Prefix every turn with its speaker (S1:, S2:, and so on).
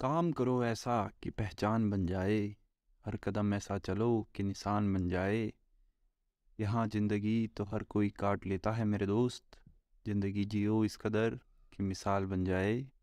S1: काम करो ऐसा कि पहचान बन जाए हर कदम ऐसा चलो कि निशान बन जाए यहाँ ज़िंदगी तो हर कोई काट लेता है मेरे दोस्त ज़िंदगी जियो इस कदर कि मिसाल बन जाए